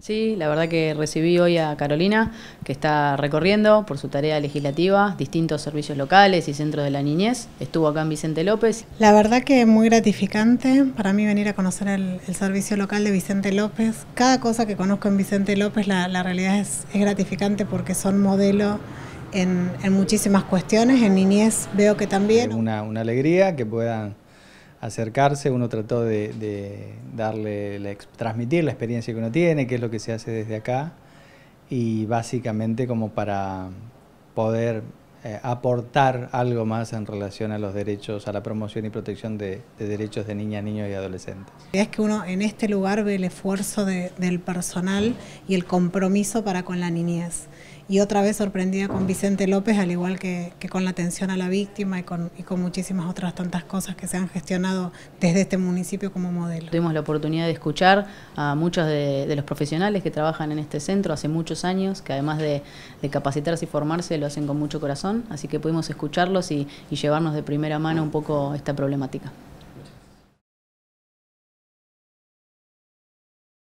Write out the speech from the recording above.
Sí, la verdad que recibí hoy a Carolina, que está recorriendo por su tarea legislativa distintos servicios locales y centros de la niñez. Estuvo acá en Vicente López. La verdad que es muy gratificante para mí venir a conocer el, servicio local de Vicente López. Cada cosa que conozco en Vicente López, la, realidad es, gratificante porque son modelo en, muchísimas cuestiones. En niñez veo que también. Una, una alegría que puedan acercarse, uno trató de, darle transmitir la experiencia que uno tiene, qué es lo que se hace desde acá, y básicamente como para poder eh, aportar algo más en relación a los derechos, a la promoción y protección de, derechos de niñas, niños y adolescentes. Es que uno en este lugar ve el esfuerzo del personal y el compromiso para con la niñez y otra vez sorprendida con Vicente López, al igual que, con la atención a la víctima y con, muchísimas otras tantas cosas que se han gestionado desde este municipio como modelo. Tuvimos la oportunidad de escuchar a muchos de, los profesionales que trabajan en este centro hace muchos años, que además de, capacitarse y formarse lo hacen con mucho corazón, así que pudimos escucharlos y llevarnos de primera mano un poco esta problemática.